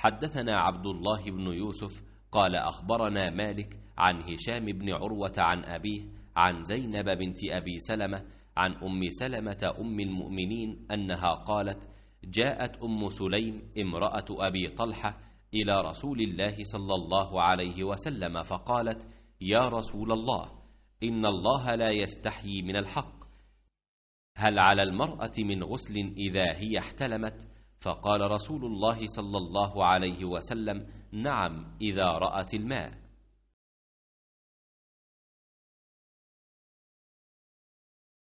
حدثنا عبد الله بن يوسف قال أخبرنا مالك عن هشام بن عروة عن أبيه عن زينب بنت أبي سلمة عن أم سلمة أم المؤمنين أنها قالت جاءت أم سليم امرأة أبي طلحة إلى رسول الله صلى الله عليه وسلم فقالت يا رسول الله إن الله لا يستحيي من الحق هل على المرأة من غسل إذا هي احتلمت؟ فقال رسول الله صلى الله عليه وسلم نعم إذا رأت الماء